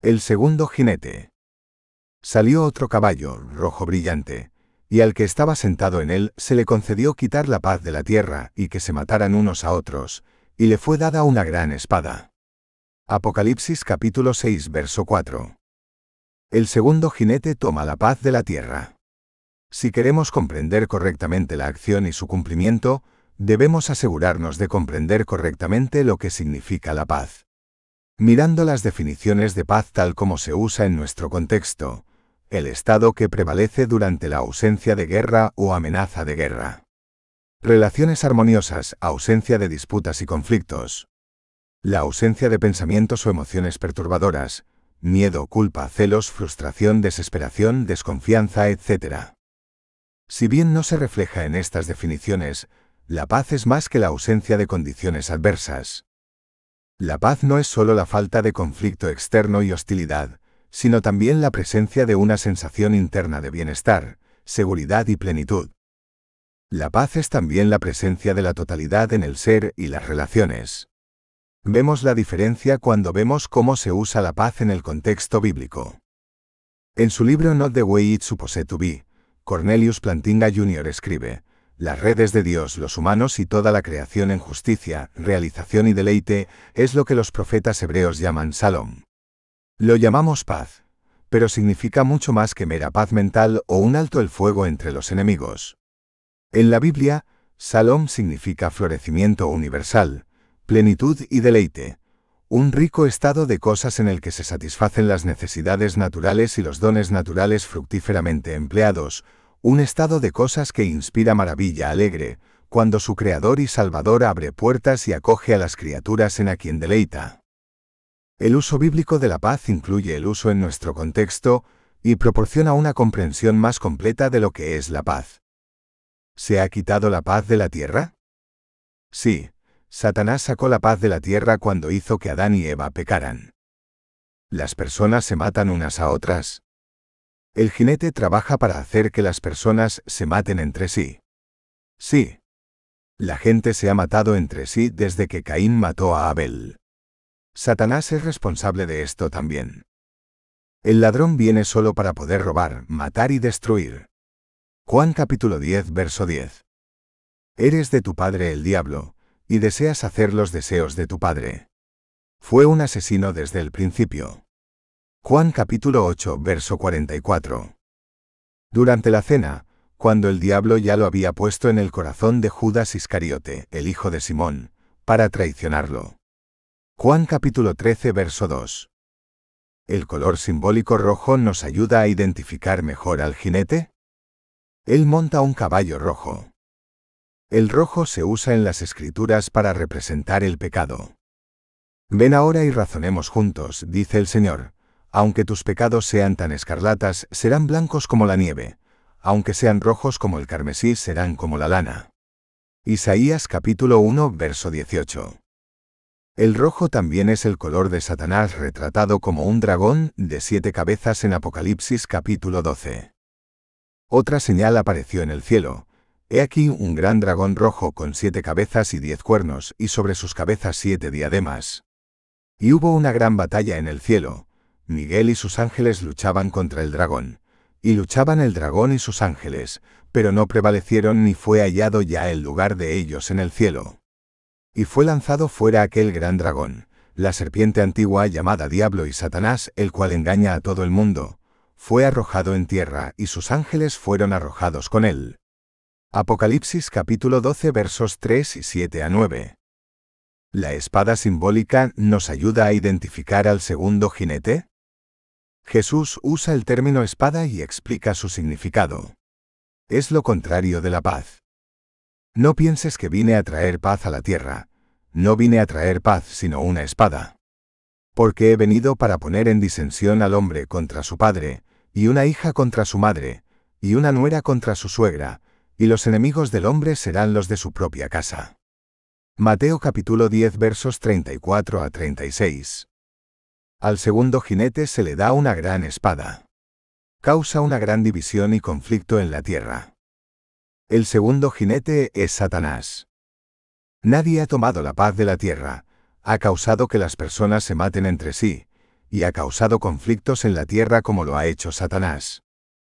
El segundo jinete. Salió otro caballo, rojo brillante, y al que estaba sentado en él se le concedió quitar la paz de la tierra y que se mataran unos a otros, y le fue dada una gran espada. Apocalipsis capítulo 6 verso 4. El segundo jinete toma la paz de la tierra. Si queremos comprender correctamente la acción y su cumplimiento, debemos asegurarnos de comprender correctamente lo que significa la paz. Mirando las definiciones de paz tal como se usa en nuestro contexto, el estado que prevalece durante la ausencia de guerra o amenaza de guerra. Relaciones armoniosas, ausencia de disputas y conflictos. La ausencia de pensamientos o emociones perturbadoras, miedo, culpa, celos, frustración, desesperación, desconfianza, etc. Si bien no se refleja en estas definiciones, la paz es más que la ausencia de condiciones adversas. La paz no es solo la falta de conflicto externo y hostilidad, sino también la presencia de una sensación interna de bienestar, seguridad y plenitud. La paz es también la presencia de la totalidad en el ser y las relaciones. Vemos la diferencia cuando vemos cómo se usa la paz en el contexto bíblico. En su libro Not the Way It Supposed to Be, Cornelius Plantinga Jr. escribe, las redes de Dios, los humanos y toda la creación en justicia, realización y deleite, es lo que los profetas hebreos llaman Salom. Lo llamamos paz, pero significa mucho más que mera paz mental o un alto el fuego entre los enemigos. En la Biblia, Salom significa florecimiento universal, plenitud y deleite, un rico estado de cosas en el que se satisfacen las necesidades naturales y los dones naturales fructíferamente empleados, un estado de cosas que inspira maravilla alegre, cuando su Creador y Salvador abre puertas y acoge a las criaturas en a quien deleita. El uso bíblico de la paz incluye el uso en nuestro contexto y proporciona una comprensión más completa de lo que es la paz. ¿Se ha quitado la paz de la tierra? Sí, Satanás sacó la paz de la tierra cuando hizo que Adán y Eva pecaran. Las personas se matan unas a otras. El jinete trabaja para hacer que las personas se maten entre sí. Sí. La gente se ha matado entre sí desde que Caín mató a Abel. Satanás es responsable de esto también. El ladrón viene solo para poder robar, matar y destruir. Juan capítulo 10, verso 10. Eres de tu padre el diablo, y deseas hacer los deseos de tu padre. Fue un asesino desde el principio. Juan capítulo 8, verso 44. Durante la cena, cuando el diablo ya lo había puesto en el corazón de Judas Iscariote, el hijo de Simón, para traicionarlo. Juan capítulo 13, verso 2. ¿El color simbólico rojo nos ayuda a identificar mejor al jinete? Él monta un caballo rojo. El rojo se usa en las escrituras para representar el pecado. Ven ahora y razonemos juntos, dice el Señor, aunque tus pecados sean tan escarlatas, serán blancos como la nieve. Aunque sean rojos como el carmesí, serán como la lana. Isaías capítulo 1, verso 18. El rojo también es el color de Satanás retratado como un dragón de siete cabezas en Apocalipsis capítulo 12. Otra señal apareció en el cielo. He aquí un gran dragón rojo con siete cabezas y diez cuernos, y sobre sus cabezas siete diademas. Y hubo una gran batalla en el cielo, Miguel y sus ángeles luchaban contra el dragón, y luchaban el dragón y sus ángeles, pero no prevalecieron ni fue hallado ya el lugar de ellos en el cielo. Y fue lanzado fuera aquel gran dragón, la serpiente antigua llamada Diablo y Satanás, el cual engaña a todo el mundo, fue arrojado en tierra y sus ángeles fueron arrojados con él. Apocalipsis capítulo 12 versos 3 y 7 a 9. ¿La espada simbólica nos ayuda a identificar al segundo jinete? Jesús usa el término espada y explica su significado. Es lo contrario de la paz. No pienses que vine a traer paz a la tierra. No vine a traer paz sino una espada. Porque he venido para poner en disensión al hombre contra su padre, y una hija contra su madre, y una nuera contra su suegra, y los enemigos del hombre serán los de su propia casa. Mateo capítulo 10 versos 34 a 36. Al segundo jinete se le da una gran espada. Causa una gran división y conflicto en la tierra. El segundo jinete es Satanás. Nadie ha tomado la paz de la tierra, ha causado que las personas se maten entre sí, y ha causado conflictos en la tierra como lo ha hecho Satanás.